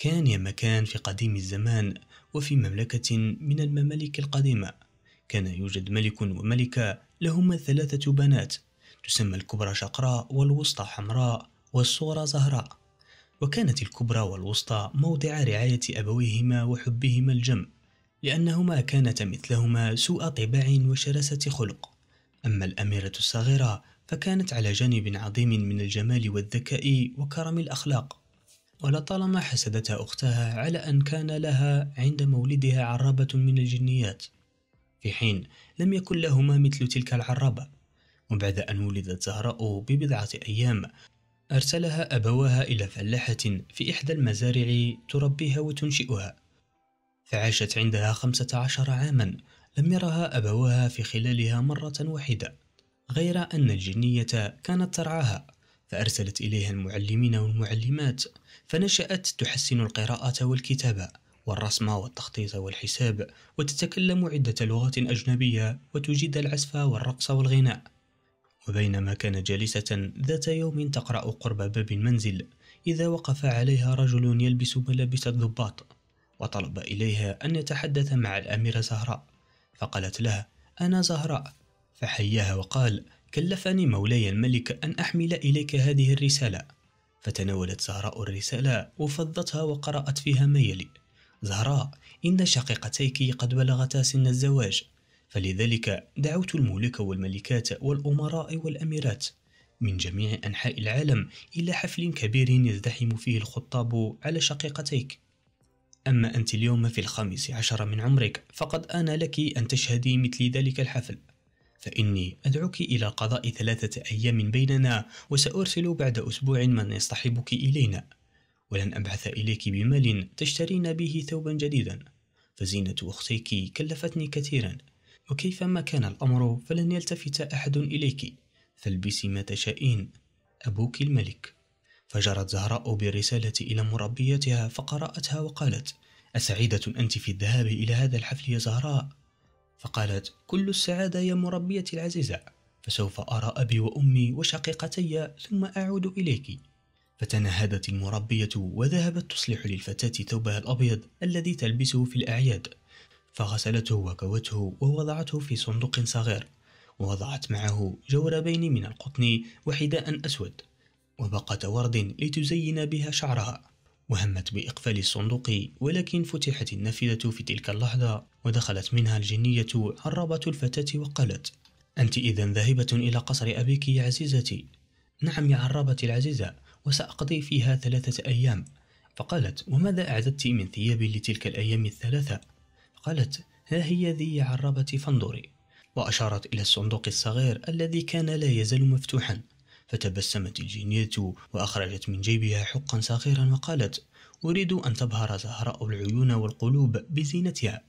كان يا مكان في قديم الزمان وفي مملكة من الممالك القديمة كان يوجد ملك وملكة لهما ثلاثة بنات تسمى الكبرى شقراء والوسطى حمراء والصغرى زهراء وكانت الكبرى والوسطى موضع رعاية أبويهما وحبهما الجم لأنهما كانتا مثلهما سوء طباع وشراسة خلق أما الأميرة الصغيرة فكانت على جانب عظيم من الجمال والذكاء وكرم الأخلاق ولطالما حسدتها أختها على أن كان لها عند مولدها عرابة من الجنيات في حين لم يكن لهما مثل تلك العرابة وبعد أن ولدت زهراء ببضعة أيام أرسلها أبواها إلى فلاحة في إحدى المزارع تربيها وتنشئها فعاشت عندها خمسة عشر عاما لم يرها أبواها في خلالها مرة واحدة غير أن الجنية كانت ترعاها فأرسلت إليها المعلمين والمعلمات فنشأت تحسن القراءة والكتابة والرسم والتخطيط والحساب وتتكلم عدة لغات أجنبية وتجيد العزف والرقص والغناء وبينما كانت جالسة ذات يوم تقرأ قرب باب المنزل إذا وقف عليها رجل يلبس ملابس الضباط وطلب إليها أن يتحدث مع الأميرة زهراء فقالت له أنا زهراء فحياها وقال كلفني مولاي الملك أن أحمل إليك هذه الرسالة فتناولت زهراء الرسالة وفضتها وقرأت فيها ما يلي زهراء إن شقيقتيك قد بلغتا سن الزواج فلذلك دعوت الملوك والملكات والأمراء والأميرات من جميع أنحاء العالم إلى حفل كبير يزدحم فيه الخطاب على شقيقتيك أما أنت اليوم في الخامس عشر من عمرك فقد آن لك أن تشهدي مثل ذلك الحفل فإني أدعوك إلى قضاء ثلاثة أيام بيننا وسأرسل بعد أسبوع من يصطحبك إلينا ولن أبعث إليك بمال تشترين به ثوبا جديدا فزينة أختيك كلفتني كثيرا وكيفما كان الأمر فلن يلتفت أحد إليك فالبسي ما تشائين أبوك الملك فجرت زهراء بالرسالة إلى مربيتها فقرأتها وقالت أسعيدة أنت في الذهاب إلى هذا الحفل يا زهراء فقالت كل السعادة يا مربيتي العزيزة فسوف أرى أبي وأمي وشقيقتي ثم أعود إليك فتنهدت المربية وذهبت تصلح للفتاة ثوبها الأبيض الذي تلبسه في الأعياد فغسلته وكوته ووضعته في صندوق صغير ووضعت معه جوربين من القطن وحذاء أسود وبقة ورد لتزين بها شعرها وهمت بإقفال الصندوق ولكن فتحت النافذة في تلك اللحظة ودخلت منها الجنية عرابة الفتاة وقالت أنت إذا ذاهبة إلى قصر أبيك يا عزيزتي نعم يا عرابتي العزيزة وسأقضي فيها ثلاثة أيام فقالت وماذا أعددت من ثياب لتلك الأيام الثلاثة قالت ها هي ذي يا عرابتي فانظري وأشارت إلى الصندوق الصغير الذي كان لا يزال مفتوحا فتبسمت الجنية وأخرجت من جيبها حقا صغيرا وقالت أريد أن تبهر زهراء العيون والقلوب بزينتها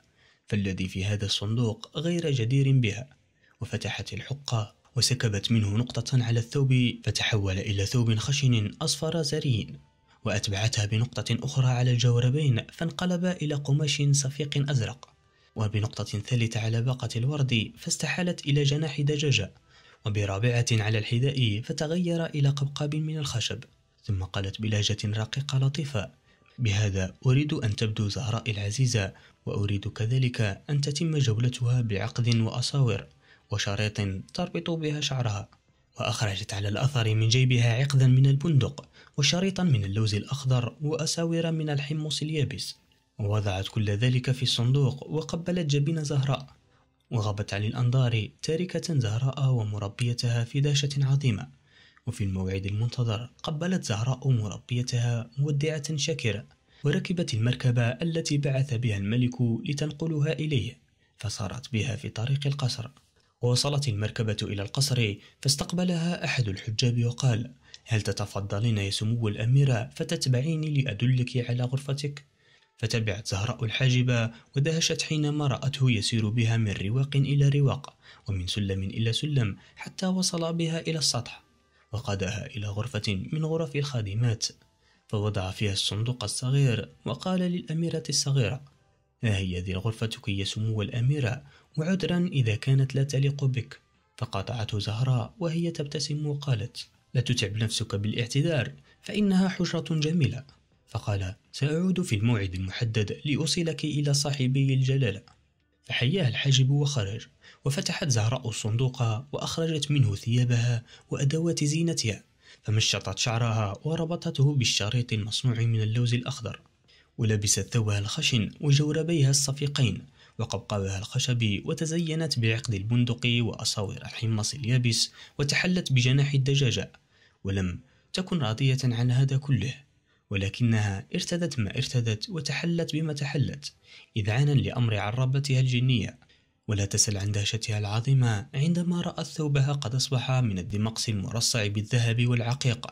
فالذي في هذا الصندوق غير جدير بها وفتحت الحقة وسكبت منه نقطة على الثوب فتحول إلى ثوب خشن أصفر زري وأتبعتها بنقطة أخرى على الجوربين فانقلب إلى قماش صفيق أزرق وبنقطة ثالثة على باقة الورد فاستحالت إلى جناح دجاجة وبرابعة على الحذاء فتغير إلى قبقاب من الخشب ثم قالت بلهجة رقيقة لطيفة بهذا أريد أن تبدو زهراء العزيزة وأريد كذلك أن تتم جولتها بعقد وأصاور وشريط تربط بها شعرها وأخرجت على الأثر من جيبها عقدا من البندق وشريطا من اللوز الأخضر وأساور من الحمص اليابس ووضعت كل ذلك في الصندوق وقبلت جبين زهراء وغابت عن الأنظار تاركة زهراء ومربيتها في دهشة عظيمة وفي الموعد المنتظر قبلت زهراء مربيتها مودعة شاكرة وركبت المركبة التي بعث بها الملك لتنقلها إليه فسارت بها في طريق القصر ووصلت المركبة إلى القصر فاستقبلها أحد الحجاب وقال هل تتفضلين يا سمو الأميرة فتتبعيني لأدلك على غرفتك؟ فتبعت زهراء الحاجبة ودهشت حينما رأته يسير بها من رواق إلى رواق ومن سلم إلى سلم حتى وصل بها إلى السطح وقادها إلى غرفة من غرف الخادمات فوضع فيها الصندوق الصغير وقال للأميرة الصغيرة ها هي ذي الغرفة كي يسمو الأميرة وعذرا إذا كانت لا تليق بك فقاطعته زهراء وهي تبتسم وقالت لا تتعب نفسك بالاعتذار فإنها حجرة جميلة فقال سأعود في الموعد المحدد لأوصلك إلى صاحبي الجلالة فحياه الحاجب وخرج وفتحت زهراء الصندوق وأخرجت منه ثيابها وأدوات زينتها فمشطت شعرها وربطته بالشريط المصنوع من اللوز الأخضر ولبست ثوبها الخشن وجوربيها الصفيقين وقبقبها الخشبي وتزينت بعقد البندق وأصاور الحمص اليابس وتحلت بجناح الدجاجة ولم تكن راضية عن هذا كله ولكنها ارتدت ما ارتدت وتحلت بما تحلت إذعانا لأمر عرابتها الجنية ولا تسل عن دهشتها العظيمة عندما رأت ثوبها قد أصبح من الدمقس المرصع بالذهب والعقيق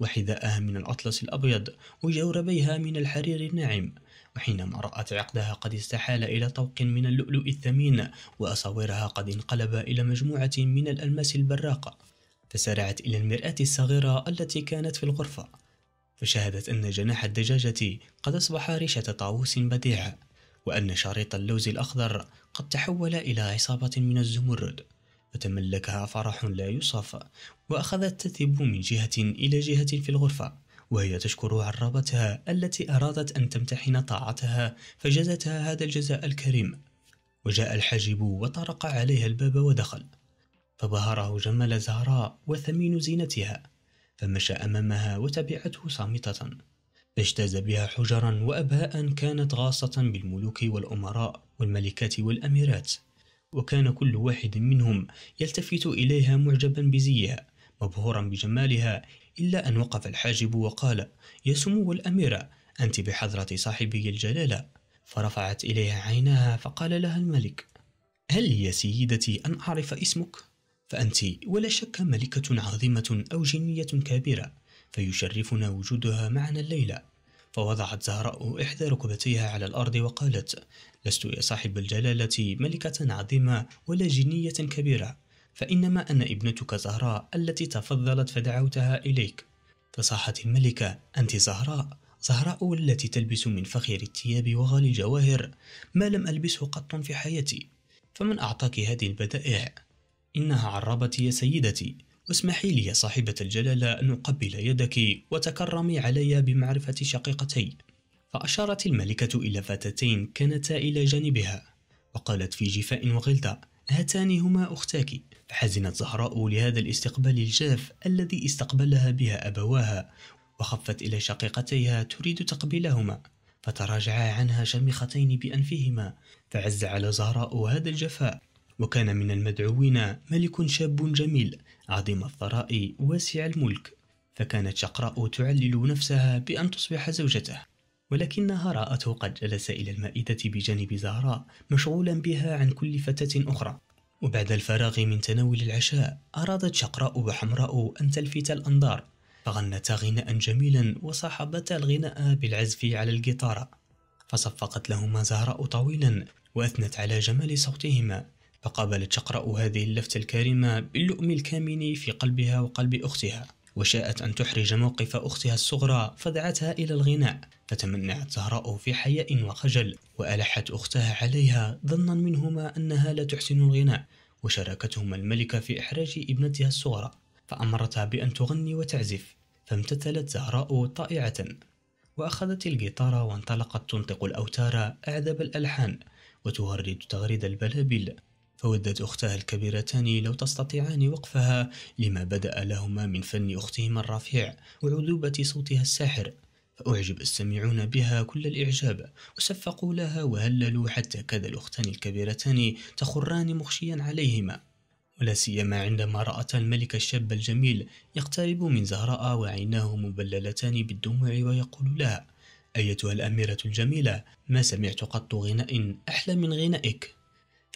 وحذاءها من الأطلس الأبيض وجوربيها من الحرير الناعم وحينما رأت عقدها قد استحال إلى طوق من اللؤلؤ الثمين وأصاورها قد انقلب إلى مجموعة من الألماس البراقة فسرعت إلى المرآة الصغيرة التي كانت في الغرفة فشهدت أن جناح الدجاجة قد أصبح ريشة طاووس بديع وأن شريط اللوز الأخضر قد تحول إلى عصابة من الزمرد فتملكها فرح لا يوصف وأخذت تثب من جهة إلى جهة في الغرفة وهي تشكر عرابتها التي أرادت أن تمتحن طاعتها فجزتها هذا الجزاء الكريم وجاء الحاجب وطرق عليها الباب ودخل فبهره جمال زهراء وثمين زينتها فمشى أمامها وتبعته صامتة فاجتاز بها حجرا وأبهاء كانت غاصة بالملوك والأمراء والملكات والأميرات وكان كل واحد منهم يلتفت إليها معجبا بزيها مبهورا بجمالها إلا أن وقف الحاجب وقال يا سمو الأميرة أنت بحضرة صاحبي الجلالة فرفعت إليها عيناها فقال لها الملك هل يا سيدتي أن أعرف اسمك؟ فأنت ولا شك ملكة عظيمة أو جنية كبيرة فيشرفنا وجودها معنا الليلة فوضعت زهراء إحدى ركبتيها على الأرض وقالت لست يا صاحب الجلالة ملكة عظيمة ولا جنية كبيرة فإنما أنا ابنتك زهراء التي تفضلت فدعوتها إليك فصاحت الملكة أنت زهراء زهراء التي تلبس من فخر الثياب وغالي الجواهر ما لم ألبسه قط في حياتي فمن أعطاك هذه البدائع إنها عربت يا سيدتي اسمحي لي يا صاحبة الجلالة أن أقبل يدك وتكرمي علي بمعرفة شقيقتي فأشارت الملكة إلى فتاتين كانتا إلى جانبها وقالت في جفاء وغلطة هاتان هما أختاك فحزنت زهراء لهذا الاستقبال الجاف الذي استقبلها بها أبواها وخفت إلى شقيقتيها تريد تقبيلهما فتراجعا عنها شامختين بأنفهما فعز على زهراء هذا الجفاء وكان من المدعوين ملك شاب جميل عظيم الثراء واسع الملك فكانت شقراء تعلل نفسها بأن تصبح زوجته ولكنها رأته قد جلس إلى المائدة بجانب زهراء مشغولا بها عن كل فتاة أخرى وبعد الفراغ من تناول العشاء أرادت شقراء وحمراء أن تلفت الأنظار فغنتا غناء جميلا وصاحبتا الغناء بالعزف على الجيتار فصفقت لهما زهراء طويلا وأثنت على جمال صوتهما فقابلت شقراء هذه اللفتة الكريمة باللؤم الكامن في قلبها وقلب أختها وشاءت أن تحرج موقف أختها الصغرى فدعتها إلى الغناء فتمنعت زهراء في حياء وخجل وألحت أختها عليها ظنا منهما أنها لا تحسن الغناء وشاركتهما الملكة في إحراج ابنتها الصغرى فأمرتها بأن تغني وتعزف فامتثلت زهراء طائعة وأخذت الجيتار وانطلقت تنطق الأوتار أعذب الألحان وتهرد تغريد البلابل فودت أختاه الكبيرتان لو تستطيعان وقفها لما بدأ لهما من فن أختهما الرفيع وعذوبة صوتها الساحر فأعجب السامعون بها كل الإعجاب وصفقوا لها وهللوا حتى كاد الأختان الكبيرتان تخران مخشيا عليهما ولا سيما عندما رأتا الملك الشاب الجميل يقترب من زهراء وعيناه مبللتان بالدموع ويقول لها أيتها الأميرة الجميلة ما سمعت قط غناء أحلى من غنائك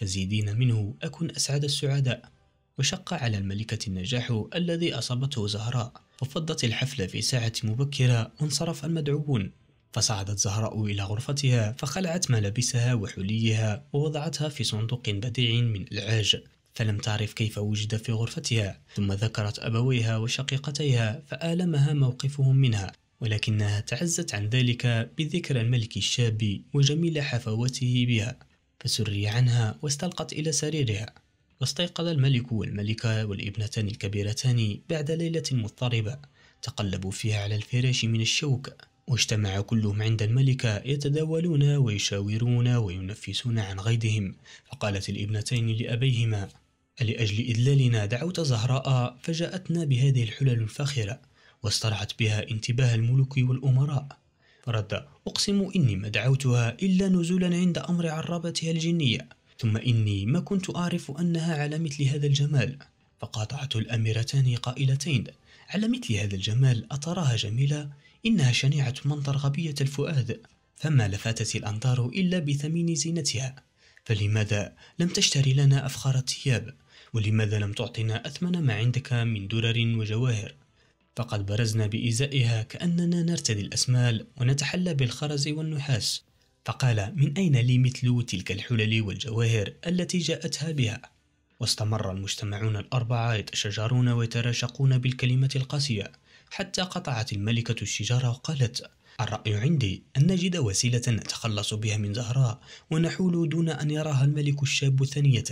تزيدين منه أكن أسعد السعداء وشق على الملكة النجاح الذي أصابته زهراء ففضت الحفلة في ساعة مبكرة وانصرف المدعوون فصعدت زهراء إلى غرفتها فخلعت ملابسها وحليها ووضعتها في صندوق بديع من العاج فلم تعرف كيف وجد في غرفتها ثم ذكرت أبويها وشقيقتيها فآلمها موقفهم منها ولكنها تعزت عن ذلك بذكر الملك الشاب وجميل حفاوته بها فسري عنها واستلقت إلى سريرها واستيقظ الملك والملكة والابنتان الكبيرتان بعد ليلة مضطربة تقلبوا فيها على الفراش من الشوك واجتمع كلهم عند الملكة يتداولون ويشاورون وينفسون عن غيدهم فقالت الابنتين لأبيهما لأجل إذلالنا دعوت زهراء فجاءتنا بهذه الحلل الفاخرة واسترعت بها انتباه الملوك والأمراء فرد أقسم إني ما دعوتها إلا نزولا عند أمر عرابتها الجنية ثم إني ما كنت أعرف أنها على مثل هذا الجمال فقاطعت الأميرتان قائلتين على مثل هذا الجمال أتراها جميلة إنها شنيعة منظر غبية الفؤاد فما لفاتت الأنظار إلا بثمين زينتها فلماذا لم تشتري لنا أفخار الثياب ولماذا لم تعطنا أثمن ما عندك من درر وجواهر فقد برزنا بإزائها كأننا نرتدي الأسمال ونتحلى بالخرز والنحاس فقال من أين لي مثل تلك الحلل والجواهر التي جاءتها بها واستمر المجتمعون الأربعة يتشاجرون ويتراشقون بالكلمة القاسية حتى قطعت الملكة الشجرة وقالت الرأي عندي أن نجد وسيلة نتخلص بها من زهراء ونحول دون أن يراها الملك الشاب ثانية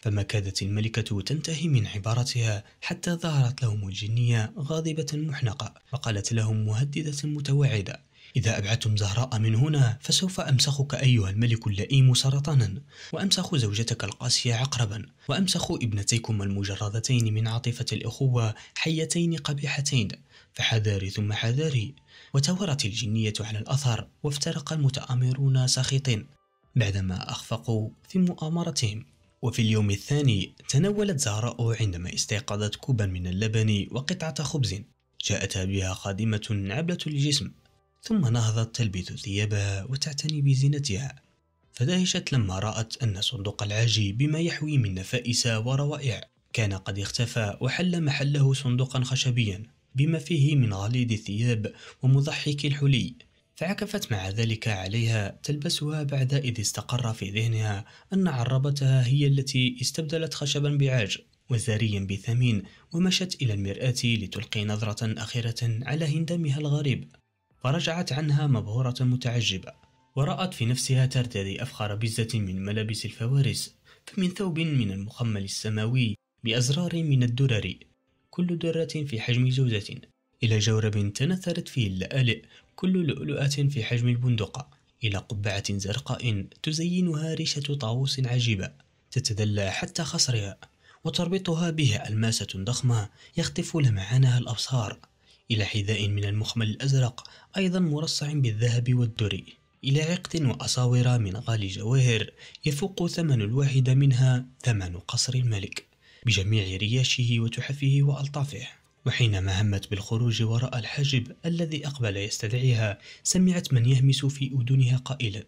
فما كادت الملكة تنتهي من عبارتها حتى ظهرت لهم الجنية غاضبة محنقة فقالت لهم مهددة متوعدة إذا أبعدتم زهراء من هنا فسوف أمسخك أيها الملك اللئيم سرطانا وأمسخ زوجتك القاسية عقربا وأمسخ ابنتيكما المجردتين من عاطفة الأخوة حيتين قبيحتين فحذاري ثم حذاري وتورت الجنية على الأثر وافترق المتآمرون ساخطين بعدما أخفقوا في مؤامرتهم وفي اليوم الثاني تناولت زهراء عندما استيقظت كوبا من اللبن وقطعة خبز جاءتها بها خادمة عبلة الجسم ثم نهضت تلبس ثيابها وتعتني بزينتها فدهشت لما رأت أن صندوق العاج بما يحوي من نفائس وروائع كان قد اختفى وحل محله صندوقا خشبيا بما فيه من غليظ الثياب ومضحك الحلي فعكفت مع ذلك عليها تلبسها بعد إذ استقر في ذهنها أن عربتها هي التي استبدلت خشبا بعاج وزاريا بثمين ومشت إلى المرآة لتلقي نظرة أخيرة على هندامها الغريب فرجعت عنها مبهورة متعجبة ورأت في نفسها ترتدي أفخر بزة من ملابس الفوارس فمن ثوب من المخمل السماوي بأزرار من الدرر كل درة في حجم جوزة إلى جورب تنثرت فيه اللآلئ كل لؤلؤة في حجم البندقة إلى قبعة زرقاء تزينها ريشة طاووس عجيبة تتدلى حتى خصرها وتربطها بها ألماسة ضخمة يخطف لمعانها الأبصار إلى حذاء من المخمل الأزرق أيضا مرصع بالذهب والدري إلى عقد وأساور من غالي جواهر يفوق ثمن الواحد منها ثمن قصر الملك بجميع رياشه وتحفه وألطافه وحينما همت بالخروج وراء الحاجب الذي أقبل يستدعيها سمعت من يهمس في أذنها قائلا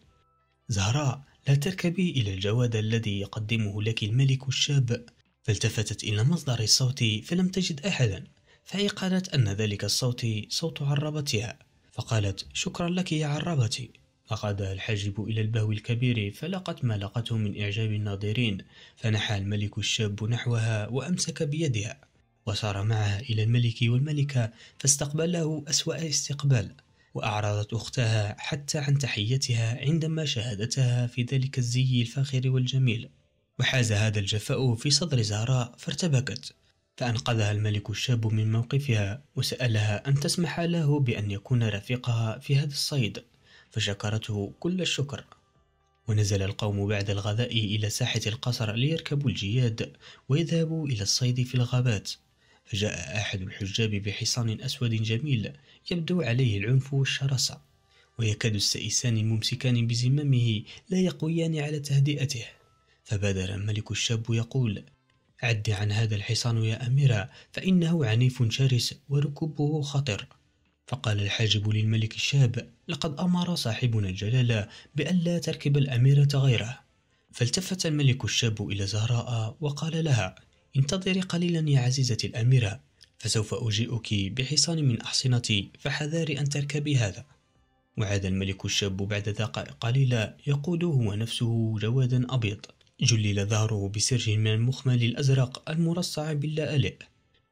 زهراء لا تركبي إلى الجواد الذي يقدمه لك الملك الشاب فالتفتت إلى مصدر الصوت فلم تجد أحدا فأيقنت أن ذلك الصوت صوت عربتها فقالت شكرا لك يا عربتي فقادها الحاجب إلى البهو الكبير فلقت ما لقته من إعجاب الناظرين فنحى الملك الشاب نحوها وأمسك بيدها وسار معها إلى الملك والملكة فاستقبله أسوأ استقبال وأعرضت أختها حتى عن تحيتها عندما شاهدتها في ذلك الزي الفاخر والجميل وحاز هذا الجفاء في صدر زهراء فارتبكت فأنقذها الملك الشاب من موقفها وسألها أن تسمح له بأن يكون رفيقها في هذا الصيد فشكرته كل الشكر ونزل القوم بعد الغذاء إلى ساحة القصر ليركبوا الجياد ويذهبوا إلى الصيد في الغابات فجاء أحد الحجاب بحصان أسود جميل يبدو عليه العنف والشراسة ويكاد السئسان الممسكان بزمامه لا يقويان على تهدئته فبادر الملك الشاب يقول عد عن هذا الحصان يا أميرة فإنه عنيف شرس وركوبه خطر فقال الحاجب للملك الشاب لقد أمر صاحبنا الجلالة بألا تركب الأميرة غيره فالتفت الملك الشاب إلى زهراء وقال لها انتظري قليلا يا عزيزتي الأميرة فسوف أجيئك بحصان من أحصنتي فحذاري أن تركبي هذا وعاد الملك الشاب بعد دقائق قليلة يقوده هو نفسه جوادا أبيض جلل ظهره بسرج من المخمل الأزرق المرصع باللآلئ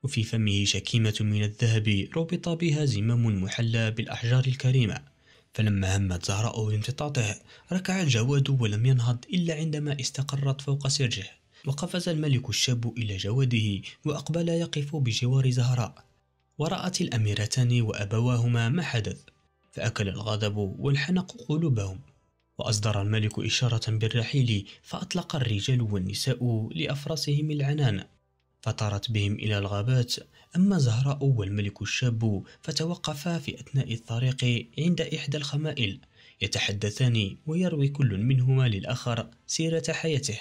وفي فمه شكيمة من الذهب ربط بها زمام محلى بالأحجار الكريمة فلما همت زهراء بامتطاطه ركع الجواد ولم ينهض إلا عندما استقرت فوق سرجه وقفز الملك الشاب إلى جواده وأقبل يقف بجوار زهراء ورأت الأميرتان وأبواهما ما حدث فأكل الغضب والحنق قلوبهم وأصدر الملك إشارة بالرحيل فأطلق الرجال والنساء لأفراسهم العنان فطارت بهم إلى الغابات أما زهراء والملك الشاب فتوقفا في أثناء الطريق عند إحدى الخمائل يتحدثان ويروي كل منهما للآخر سيرة حياته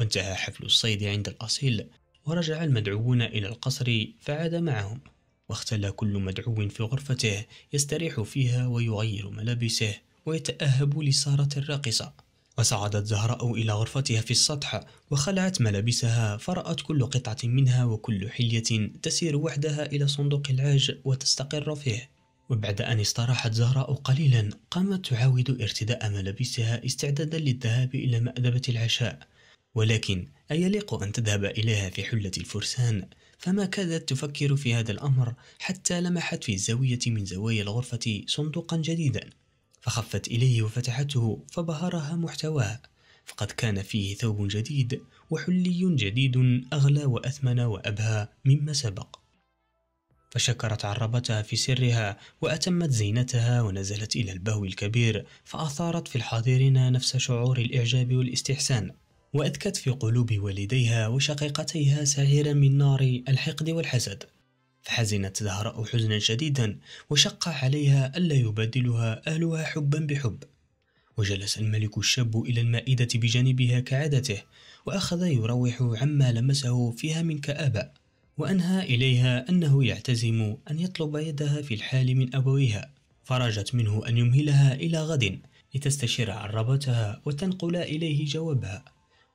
وانتهى حفل الصيد عند الأصيل ورجع المدعوون إلى القصر فعاد معهم واختلى كل مدعو في غرفته يستريح فيها ويغير ملابسه ويتأهب لسارة الراقصة وصعدت زهراء إلى غرفتها في السطح وخلعت ملابسها فرأت كل قطعة منها وكل حلية تسير وحدها إلى صندوق العاج وتستقر فيه وبعد أن استراحت زهراء قليلا قامت تعاود ارتداء ملابسها استعدادا للذهاب إلى مأدبة العشاء ولكن أيليق أن تذهب إليها في حلة الفرسان؟ فما كادت تفكر في هذا الأمر حتى لمحت في زاوية من زوايا الغرفة صندوقا جديدا فخفت إليه وفتحته فبهرها محتواه فقد كان فيه ثوب جديد وحلي جديد أغلى وأثمن وأبهى مما سبق فشكرت عربتها في سرها وأتمت زينتها ونزلت إلى البهو الكبير فأثارت في الحاضرين نفس شعور الإعجاب والاستحسان وأذكت في قلوب والديها وشقيقتيها سعيرا من نار الحقد والحسد فحزنت زهراء حزنا شديدا وشق عليها ألا يبادلها أهلها حبا بحب وجلس الملك الشاب إلى المائدة بجانبها كعادته وأخذ يروح عما لمسه فيها من كآبة وأنهى إليها أنه يعتزم أن يطلب يدها في الحال من أبويها فرجت منه أن يمهلها إلى غد لتستشير عربتها وتنقل إليه جوابها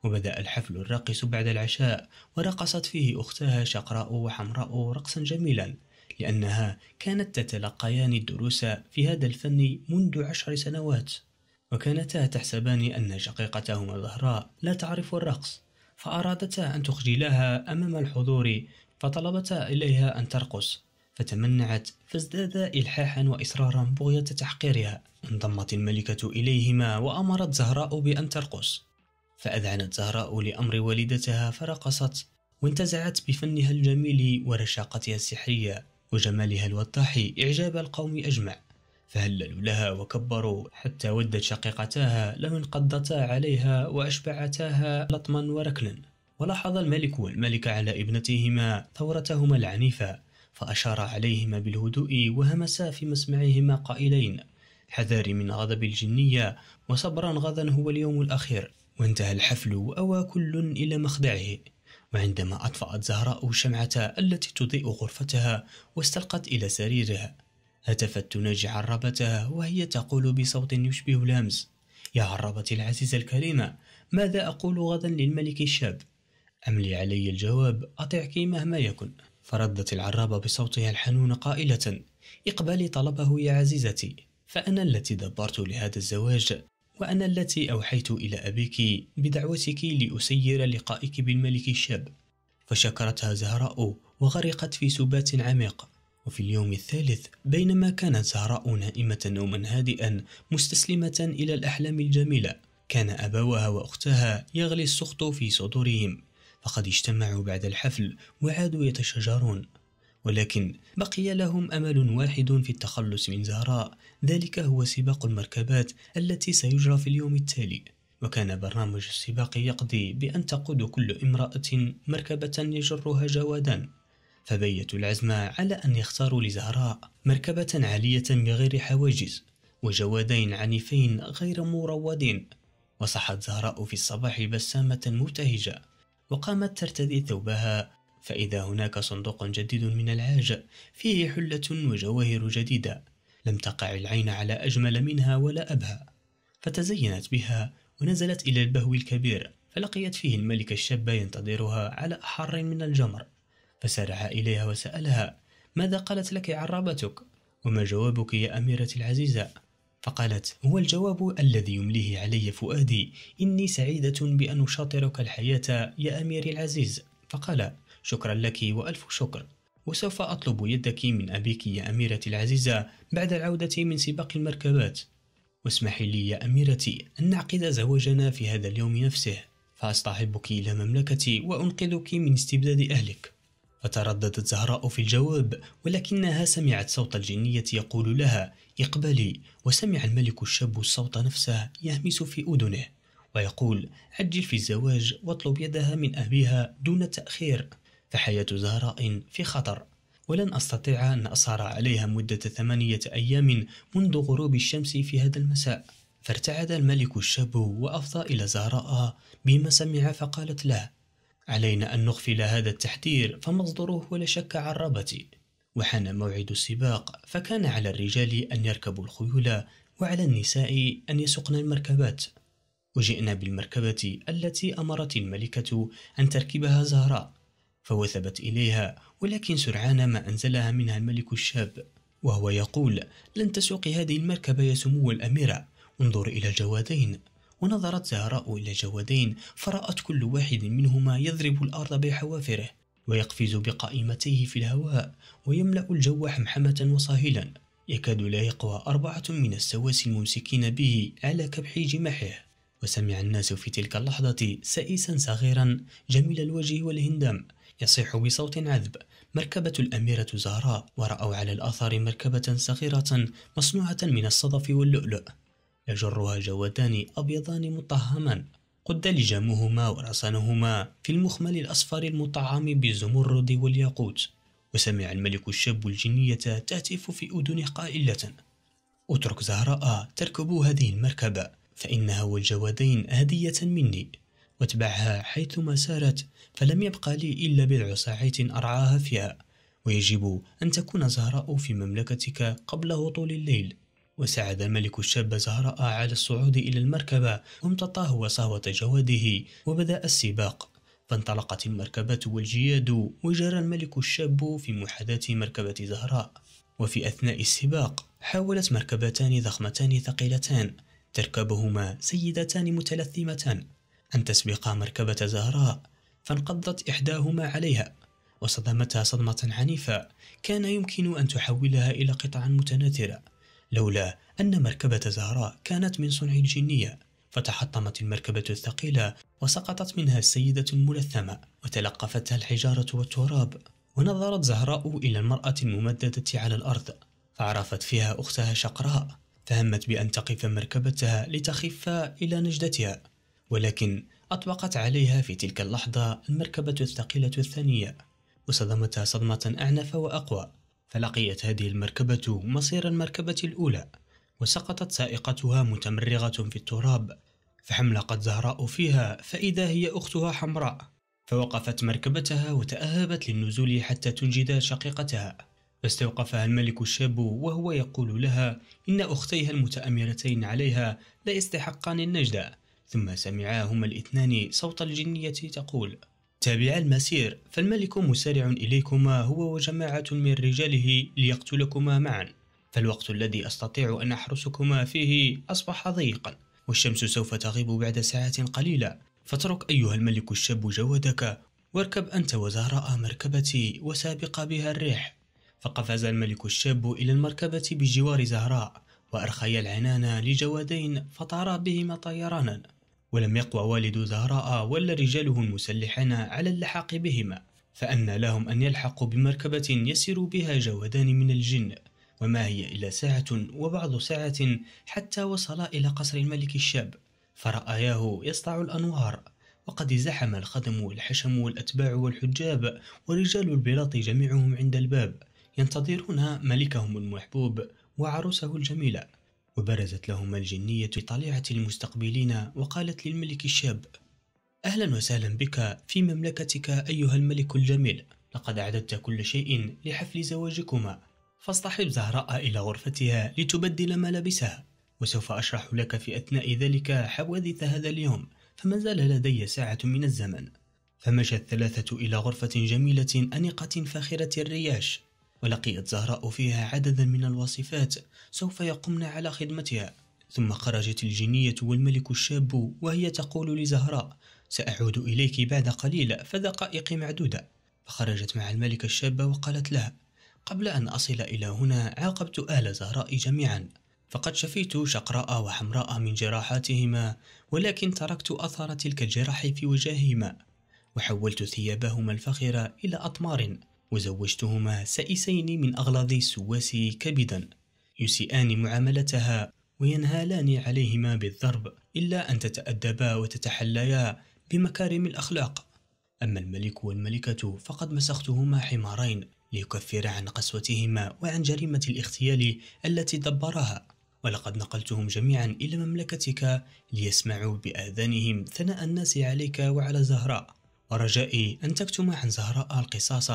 وبدأ الحفل الراقص بعد العشاء ورقصت فيه أختها شقراء وحمراء رقصا جميلا لأنها كانت تتلقيان الدروس في هذا الفن منذ عشر سنوات وكانتا تحسبان أن شقيقتهما زهراء لا تعرف الرقص فأرادتا أن تخجلها أمام الحضور فطلبتا إليها أن ترقص فتمنعت فازداد إلحاحا وإصرارا بغية تحقيرها انضمت الملكة إليهما وأمرت زهراء بأن ترقص فأذعنت زهراء لأمر والدتها فرقصت وانتزعت بفنها الجميل ورشاقتها السحرية وجمالها الوضاح إعجاب القوم أجمع فهللوا لها وكبروا حتى ودت شقيقتاها لو انقضتا عليها وأشبعتاها لطما وركلا ولاحظ الملك والملكة على ابنتهما ثورتهما العنيفة فأشار عليهما بالهدوء وهمسا في مسمعهما قائلين حذاري من غضب الجنية وصبرا غدا هو اليوم الأخير وانتهى الحفل وأوى كل إلى مخدعه وعندما أطفأت زهراء شمعة التي تضيء غرفتها واستلقت إلى سريرها هتفت تناجي عربتها وهي تقول بصوت يشبه الهمس يا عربتي العزيزة الكريمة ماذا أقول غدا للملك الشاب أملي علي الجواب أطعك مهما يكن فردت العرابة بصوتها الحنون قائلة اقبلي طلبه يا عزيزتي فأنا التي دبرت لهذا الزواج وأنا التي أوحيت إلى أبيك بدعوتك لأسير لقائك بالملك الشاب فشكرتها زهراء وغرقت في سبات عميق وفي اليوم الثالث بينما كانت زهراء نائمة نوما هادئا مستسلمة إلى الأحلام الجميلة كان أبوها وأختها يغلي السخط في صدورهم فقد اجتمعوا بعد الحفل وعادوا يتشاجرون ولكن بقي لهم أمل واحد في التخلص من زهراء ذلك هو سباق المركبات التي سيجرى في اليوم التالي وكان برنامج السباق يقضي بأن تقود كل امرأة مركبة يجرها جوادا فبيتوا العزم على أن يختاروا لزهراء مركبة عالية بغير حواجز وجوادين عنيفين غير مروضين وصحت زهراء في الصباح بسامة مبتهجة وقامت ترتدي ثوبها فإذا هناك صندوق جديد من العاج فيه حلة وجواهر جديدة لم تقع العين على أجمل منها ولا أبهى فتزينت بها ونزلت إلى البهو الكبير فلقيت فيه الملك الشاب ينتظرها على أحر من الجمر فسارع إليها وسألها ماذا قالت لك عرابتك وما جوابك يا أميرتي العزيزة فقالت هو الجواب الذي يمليه علي فؤادي إني سعيدة بأن أشاطرك الحياة يا أميري العزيز فقال شكرا لك وألف شكر وسوف أطلب يدك من أبيك يا أميرتي العزيزة بعد العودة من سباق المركبات واسمحي لي يا أميرتي أن نعقد زواجنا في هذا اليوم نفسه فأصطحبك إلى مملكتي وأنقذك من استبداد أهلك فترددت زهراء في الجواب ولكنها سمعت صوت الجنية يقول لها اقبلي وسمع الملك الشاب الصوت نفسه يهمس في أذنه ويقول عجل في الزواج واطلب يدها من أبيها دون تأخير فحياة زهراء في خطر ولن أستطيع أن أسهر عليها مدة ثمانية أيام منذ غروب الشمس في هذا المساء فارتعد الملك الشاب وأفضى إلى زهراء بما سمع فقالت له علينا أن نغفل هذا التحذير فمصدره ولا شك عربتي وحان موعد السباق فكان على الرجال أن يركبوا الخيول وعلى النساء أن يسقن المركبات وجئنا بالمركبة التي أمرت الملكة أن تركبها زهراء فوثبت إليها ولكن سرعان ما أنزلها منها الملك الشاب وهو يقول لن تسوق هذه المركبة يا سمو الأميرة انظر إلى الجوادين ونظرت زهراء إلى الجوادين فرأت كل واحد منهما يضرب الأرض بحوافره ويقفز بقائمتيه في الهواء ويملأ الجو حمحمة وصاهلا يكاد لا يقوى أربعة من السواسي الممسكين به على كبح جماحه وسمع الناس في تلك اللحظة سئيسا صغيرا جميل الوجه والهندام يصيح بصوت عذب مركبة الأميرة زهراء ورأوا على الآثار مركبة صغيرة مصنوعة من الصدف واللؤلؤ يجرها جودان أبيضان مطهمان قد لجامهما ورسانهما في المخمل الأصفر المطعم بالزمرد والياقوت وسمع الملك الشاب الجنية تهتف في أذنه قائلة اترك زهراء تركب هذه المركبة فإنها والجوادين هدية مني واتبعها حيثما سارت فلم يبقى لي إلا بضع ساعات أرعاها فيها ويجب أن تكون زهراء في مملكتك قبل هطول الليل وساعد الملك الشاب زهراء على الصعود إلى المركبة وامتطاه وصهوة جواده وبدأ السباق فانطلقت المركبة والجياد وجرى الملك الشاب في محاذاة مركبة زهراء وفي أثناء السباق حاولت مركبتان ضخمتان ثقيلتان تركبهما سيدتان متلثمتان أن تسبقا مركبة زهراء فانقضت إحداهما عليها وصدمتها صدمة عنيفة كان يمكن أن تحولها إلى قطع متناثرة لولا أن مركبة زهراء كانت من صنع الجنية فتحطمت المركبة الثقيلة وسقطت منها السيدة الملثمة وتلقفتها الحجارة والتراب ونظرت زهراء إلى المرأة الممددة على الأرض فعرفت فيها أختها شقراء فهمت بأن تقف مركبتها لتخف إلى نجدتها ولكن أطبقت عليها في تلك اللحظة المركبة الثقيلة الثانية وصدمتها صدمة أعنف وأقوى فلقيت هذه المركبة مصير المركبة الأولى وسقطت سائقتها متمرغة في التراب فحملقت زهراء فيها فإذا هي أختها حمراء فوقفت مركبتها وتأهبت للنزول حتى تنجد شقيقتها فاستوقفها الملك الشاب وهو يقول لها إن أختيها المتأمرتين عليها لا يستحقان النجدة ثم سمعا هما الاثنان صوت الجنية تقول تابعا المسير فالملك مسارع إليكما هو وجماعة من رجاله ليقتلكما معا فالوقت الذي أستطيع أن أحرسكما فيه أصبح ضيقا والشمس سوف تغيب بعد ساعة قليلة فاترك أيها الملك الشاب جودك واركب أنت وزهراء مركبتي وسابق بها الريح فقفز الملك الشاب إلى المركبة بجوار زهراء وأرخي العنان لجوادين فطارا بهما طيرانا ولم يقوى والد زهراء ولا رجاله المسلحين على اللحاق بهما فأن لهم أن يلحقوا بمركبة يسير بها جودان من الجن وما هي إلا ساعة وبعض ساعة حتى وصلا إلى قصر الملك الشاب فرأياه يسطع الأنوار وقد زحم الخدم والحشم والأتباع والحجاب ورجال البلاط جميعهم عند الباب ينتظرون ملكهم المحبوب وعروسه الجميله وبرزت لهما الجنية بطليعة المستقبلين وقالت للملك الشاب أهلا وسهلا بك في مملكتك أيها الملك الجميل لقد أعددت كل شيء لحفل زواجكما فاصطحب زهراء إلى غرفتها لتبدل ملابسها وسوف أشرح لك في أثناء ذلك حوادث هذا اليوم فما زال لدي ساعة من الزمن فمشى الثلاثة إلى غرفة جميلة أنيقة فاخرة الرياش ولقيت زهراء فيها عددا من الوصفات سوف يقمن على خدمتها ثم خرجت الجنية والملك الشاب وهي تقول لزهراء سأعود إليك بعد قليل فدقائق معدودة فخرجت مع الملك الشاب وقالت له قبل أن أصل إلى هنا عاقبت أهل زهراء جميعا فقد شفيت شقراء وحمراء من جراحاتهما ولكن تركت أثر تلك الجراح في وجاههما وحولت ثيابهما الفخرة إلى أطمار وزوجتهما سئسين من أغلاظ سواسي كبدا يسيئان معاملتها وينهالان عليهما بالضرب إلا أن تتأدبا وتتحليا بمكارم الأخلاق أما الملك والملكة فقد مسختهما حمارين ليكفر عن قسوتهما وعن جريمة الاغتيال التي دبرها ولقد نقلتهم جميعا إلى مملكتك ليسمعوا بآذانهم ثناء الناس عليك وعلى زهراء ورجائي أن تكتم عن زهراء القصاص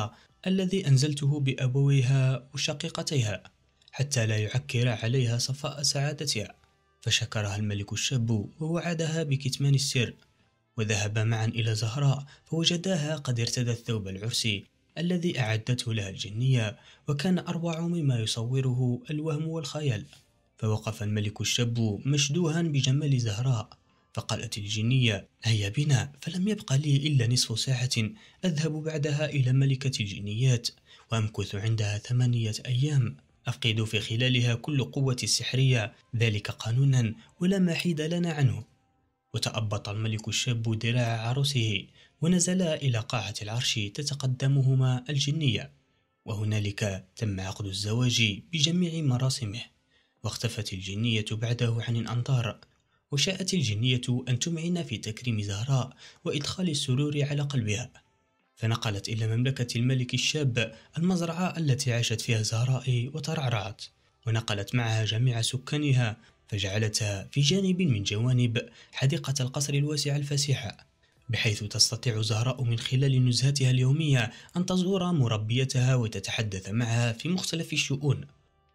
الذي أنزلته بأبويها وشقيقتيها حتى لا يعكر عليها صفاء سعادتها فشكرها الملك الشاب ووعدها بكتمان السر وذهب معا إلى زهراء فوجداها قد ارتدت ثوب العرسي الذي أعدته لها الجنية وكان أروع مما يصوره الوهم والخيال فوقف الملك الشاب مشدوها بجمال زهراء فقالت الجنية هيا بنا فلم يبق لي إلا نصف ساعة أذهب بعدها إلى ملكة الجنيات وأمكث عندها ثمانية أيام أفقد في خلالها كل قوتي السحرية ذلك قانونا ولا محيد لنا عنه وتأبط الملك الشاب ذراع عروسه ونزلا إلى قاعة العرش تتقدمهما الجنية وهنالك تم عقد الزواج بجميع مراسمه واختفت الجنية بعده عن الأنظار وشاءت الجنية أن تمعن في تكريم زهراء وإدخال السرور على قلبها فنقلت إلى مملكة الملك الشاب المزرعة التي عاشت فيها زهراء وترعرعت ونقلت معها جميع سكانها فجعلتها في جانب من جوانب حديقة القصر الواسعة الفسيحة بحيث تستطيع زهراء من خلال نزهتها اليومية أن تزور مربيتها وتتحدث معها في مختلف الشؤون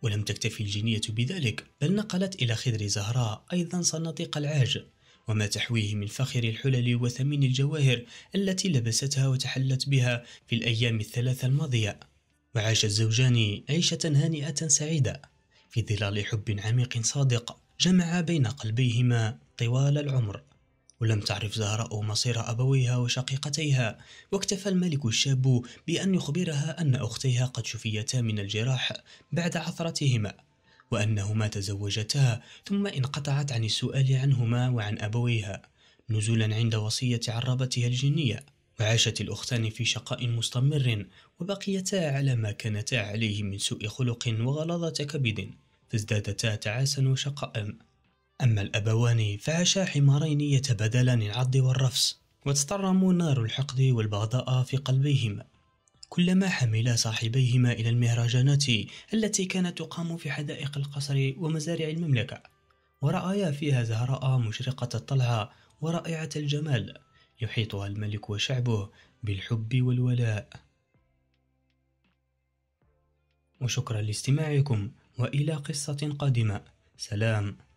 ولم تكتفي الجنية بذلك بل نقلت إلى خضر زهراء أيضا صناديق العاج وما تحويه من فخر الحلل وثمين الجواهر التي لبستها وتحلت بها في الأيام الثلاثة الماضية وعاش الزوجان عيشة هانئة سعيدة في ظلال حب عميق صادق جمع بين قلبيهما طوال العمر ولم تعرف زهراء مصير أبويها وشقيقتيها واكتفى الملك الشاب بأن يخبرها أن أختيها قد شفيتا من الجراح بعد عثرتهما وأنهما تزوجتا ثم انقطعت عن السؤال عنهما وعن أبويها نزولا عند وصية عربتها الجنية وعاشت الأختان في شقاء مستمر وبقيتا على ما كانتا عليه من سوء خلق وغلظة كبد فازدادتا تعاسا وشقاء أما الأبوان فعشا حمارين يتبادلان العض والرفس وتضطرم نار الحقد والبغضاء في قلبيهما كلما حملا صاحبيهما إلى المهرجانات التي كانت تقام في حدائق القصر ومزارع المملكة ورأيا فيها زهراء مشرقة الطلعة ورائعة الجمال يحيطها الملك وشعبه بالحب والولاء وشكرا لاستماعكم وإلى قصة قادمة سلام